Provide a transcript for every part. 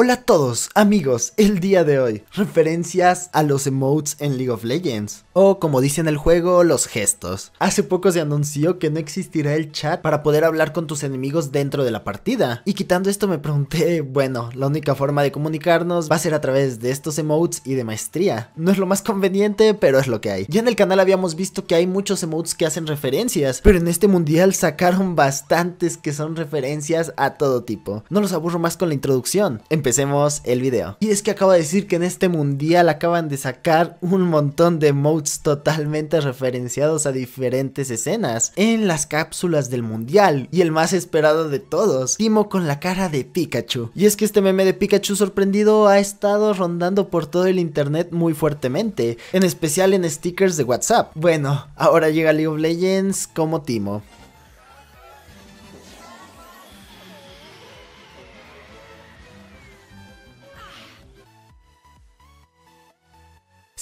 Hola a todos, amigos, el día de hoy, referencias a los emotes en League of Legends, o como dice en el juego, los gestos. Hace poco se anunció que no existirá el chat para poder hablar con tus enemigos dentro de la partida, y quitando esto me pregunté, bueno, la única forma de comunicarnos va a ser a través de estos emotes y de maestría. No es lo más conveniente, pero es lo que hay. Ya en el canal habíamos visto que hay muchos emotes que hacen referencias, pero en este mundial sacaron bastantes que son referencias a todo tipo. No los aburro más con la introducción empecemos el video. Y es que acabo de decir que en este mundial acaban de sacar un montón de emotes totalmente referenciados a diferentes escenas en las cápsulas del mundial y el más esperado de todos, Timo con la cara de Pikachu. Y es que este meme de Pikachu sorprendido ha estado rondando por todo el internet muy fuertemente, en especial en stickers de WhatsApp. Bueno, ahora llega League of Legends como Timo.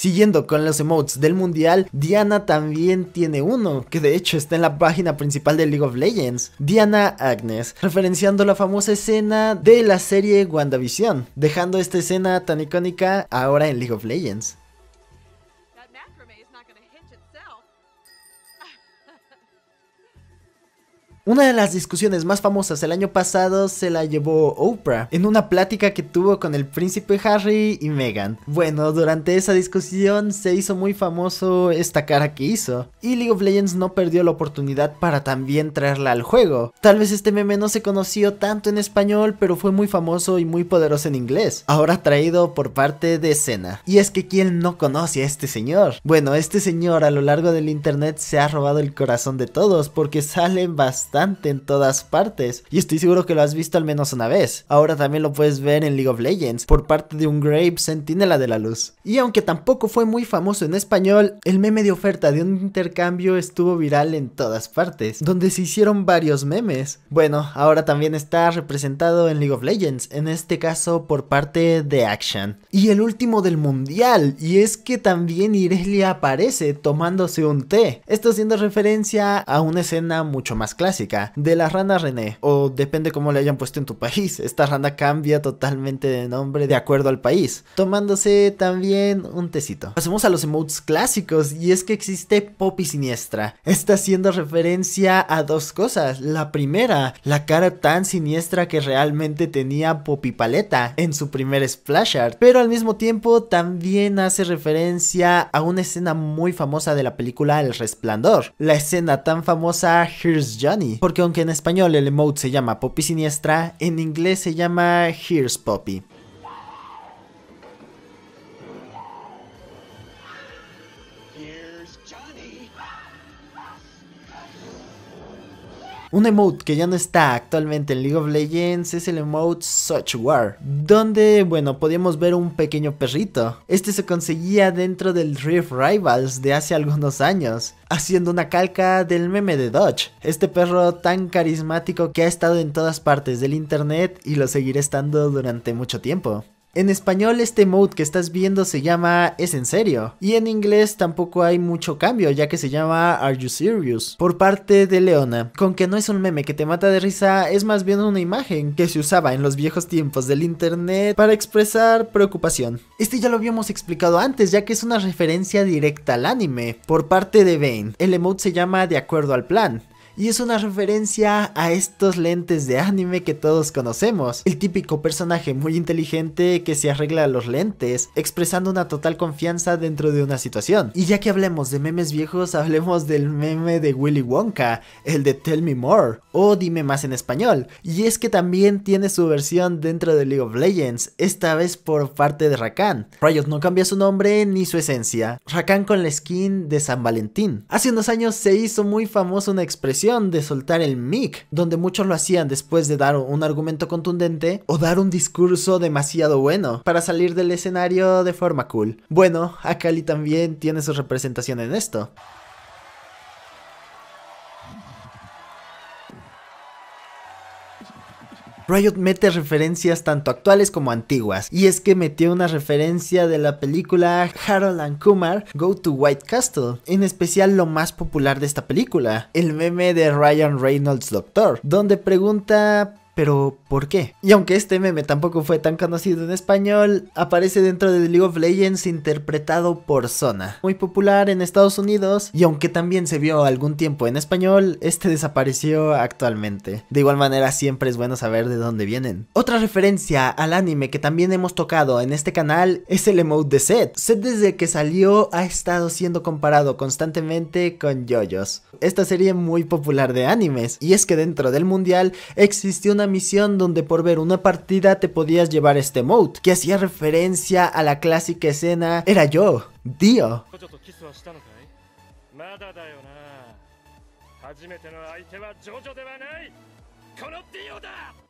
Siguiendo con los emotes del mundial, Diana también tiene uno, que de hecho está en la página principal de League of Legends, Diana Agnes, referenciando la famosa escena de la serie WandaVision, dejando esta escena tan icónica ahora en League of Legends. Una de las discusiones más famosas el año pasado se la llevó Oprah en una plática que tuvo con el príncipe Harry y Meghan. Bueno, durante esa discusión se hizo muy famoso esta cara que hizo y League of Legends no perdió la oportunidad para también traerla al juego. Tal vez este meme no se conoció tanto en español, pero fue muy famoso y muy poderoso en inglés, ahora traído por parte de Senna. Y es que ¿quién no conoce a este señor? Bueno, este señor a lo largo del internet se ha robado el corazón de todos porque salen bastante en todas partes. Y estoy seguro que lo has visto al menos una vez. Ahora también lo puedes ver en League of Legends por parte de un Grave Sentinela de la Luz. Y aunque tampoco fue muy famoso en español, el meme de oferta de un intercambio estuvo viral en todas partes, donde se hicieron varios memes. Bueno, ahora también está representado en League of Legends, en este caso por parte de Action. Y el último del mundial, y es que también Irelia aparece tomándose un té. Esto haciendo referencia a una escena mucho más clásica de la rana René, o depende cómo le hayan puesto en tu país, esta rana cambia totalmente de nombre de acuerdo al país, tomándose también un tecito. Pasemos a los emotes clásicos, y es que existe Poppy Siniestra. Está haciendo referencia a dos cosas. La primera, la cara tan siniestra que realmente tenía Poppy Paleta en su primer splash art, pero al mismo tiempo también hace referencia a una escena muy famosa de la película El Resplandor, la escena tan famosa Here's Johnny, porque aunque en español el emote se llama Poppy Siniestra, en inglés se llama Here's Poppy. Un emote que ya no está actualmente en League of Legends es el emote Such War, donde, bueno, podíamos ver un pequeño perrito. Este se conseguía dentro del Rift Rivals de hace algunos años, haciendo una calca del meme de Dodge. Este perro tan carismático que ha estado en todas partes del internet y lo seguirá estando durante mucho tiempo. En español este emote que estás viendo se llama Es en serio. Y en inglés tampoco hay mucho cambio ya que se llama Are You Serious por parte de Leona. Con que no es un meme que te mata de risa es más bien una imagen que se usaba en los viejos tiempos del internet para expresar preocupación. Este ya lo habíamos explicado antes ya que es una referencia directa al anime por parte de Bane. El emote se llama De acuerdo al plan y es una referencia a estos lentes de anime que todos conocemos. El típico personaje muy inteligente que se arregla los lentes, expresando una total confianza dentro de una situación. Y ya que hablemos de memes viejos, hablemos del meme de Willy Wonka, el de Tell Me More, o Dime Más en español. Y es que también tiene su versión dentro de League of Legends, esta vez por parte de Rakan. Riot no cambia su nombre ni su esencia. Rakan con la skin de San Valentín. Hace unos años se hizo muy famosa una expresión de soltar el mic, donde muchos lo hacían después de dar un argumento contundente o dar un discurso demasiado bueno para salir del escenario de forma cool. Bueno, Akali también tiene su representación en esto. Riot mete referencias tanto actuales como antiguas, y es que metió una referencia de la película Harold and Kumar Go to White Castle, en especial lo más popular de esta película, el meme de Ryan Reynolds Doctor, donde pregunta pero ¿por qué? Y aunque este meme tampoco fue tan conocido en español, aparece dentro de League of Legends interpretado por Sona, muy popular en Estados Unidos, y aunque también se vio algún tiempo en español, este desapareció actualmente. De igual manera siempre es bueno saber de dónde vienen. Otra referencia al anime que también hemos tocado en este canal es el emote de Seth. Seth desde que salió ha estado siendo comparado constantemente con JoJo's. Esta serie muy popular de animes, y es que dentro del mundial existió una misión donde por ver una partida te podías llevar este mode, que hacía referencia a la clásica escena Era yo, Dio.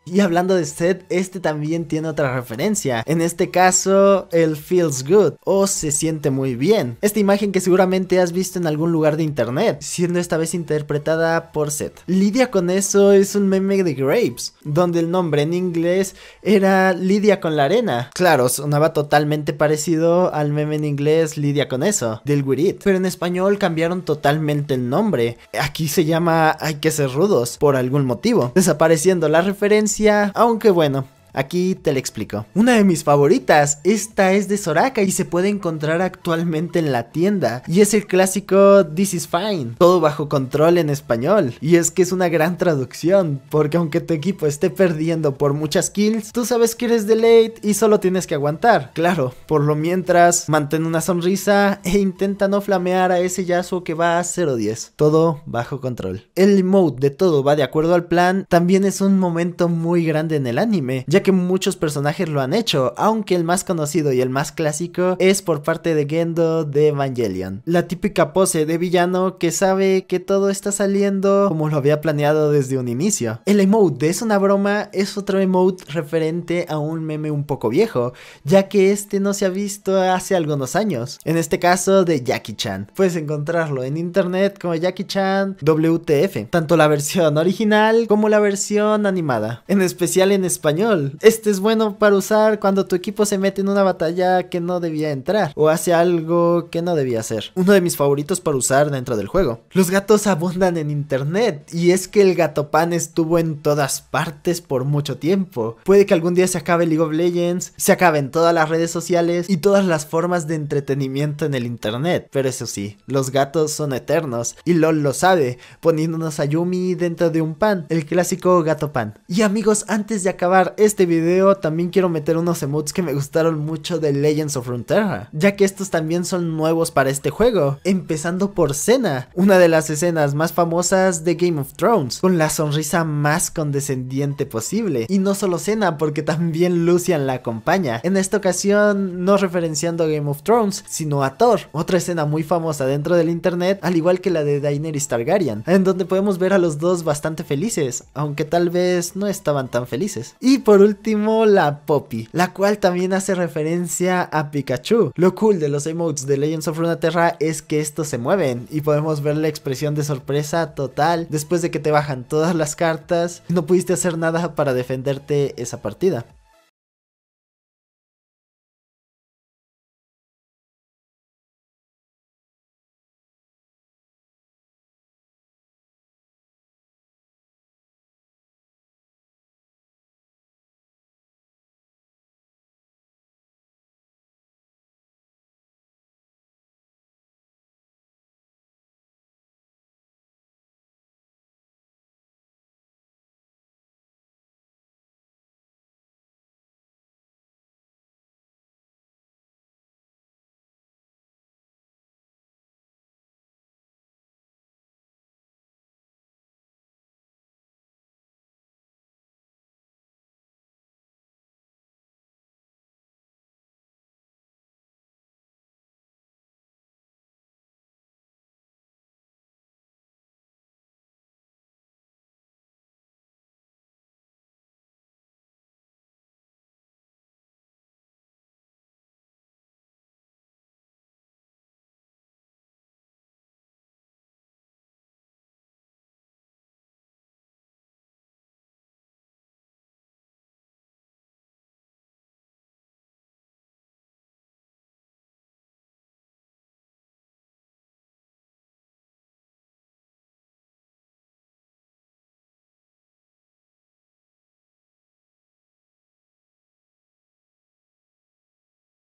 Y hablando de Seth, este también tiene otra referencia. En este caso, el feels good o se siente muy bien. Esta imagen que seguramente has visto en algún lugar de internet, siendo esta vez interpretada por Seth. Lidia con eso es un meme de Grapes, donde el nombre en inglés era Lidia con la arena. Claro, sonaba totalmente parecido al meme en inglés Lidia con eso, del Wirit. Pero en español cambiaron totalmente el nombre. Aquí se llama Hay que ser rudos, por algún motivo desapareciendo la referencia, aunque bueno, Aquí te lo explico. Una de mis favoritas, esta es de Soraka y se puede encontrar actualmente en la tienda. Y es el clásico This is Fine, todo bajo control en español. Y es que es una gran traducción, porque aunque tu equipo esté perdiendo por muchas kills, tú sabes que eres delayed y solo tienes que aguantar. Claro, por lo mientras, mantén una sonrisa e intenta no flamear a ese Yasuo que va a 0-10. Todo bajo control. El emote de todo va de acuerdo al plan también es un momento muy grande en el anime, ya que que muchos personajes lo han hecho, aunque el más conocido y el más clásico es por parte de Gendo de Evangelion. La típica pose de villano que sabe que todo está saliendo como lo había planeado desde un inicio. El emote de Es una broma es otro emote referente a un meme un poco viejo, ya que este no se ha visto hace algunos años, en este caso de Jackie Chan. Puedes encontrarlo en internet como Jackie Chan WTF, tanto la versión original como la versión animada, en especial en español este es bueno para usar cuando tu equipo se mete en una batalla que no debía entrar o hace algo que no debía hacer. Uno de mis favoritos para usar dentro del juego. Los gatos abundan en internet y es que el gato pan estuvo en todas partes por mucho tiempo. Puede que algún día se acabe League of Legends, se acaben todas las redes sociales y todas las formas de entretenimiento en el internet. Pero eso sí, los gatos son eternos y LOL lo sabe, poniéndonos a Yumi dentro de un pan, el clásico gato pan. Y amigos, antes de acabar este este video también quiero meter unos emotes que me gustaron mucho de Legends of Runeterra, ya que estos también son nuevos para este juego, empezando por cena, una de las escenas más famosas de Game of Thrones, con la sonrisa más condescendiente posible, y no solo cena, porque también Lucian la acompaña, en esta ocasión no referenciando a Game of Thrones, sino a Thor, otra escena muy famosa dentro del internet, al igual que la de Daenerys Targaryen, en donde podemos ver a los dos bastante felices, aunque tal vez no estaban tan felices. Y por último, la Poppy, la cual también hace referencia a Pikachu. Lo cool de los emotes de Legends of Runeterra es que estos se mueven y podemos ver la expresión de sorpresa total después de que te bajan todas las cartas, no pudiste hacer nada para defenderte esa partida.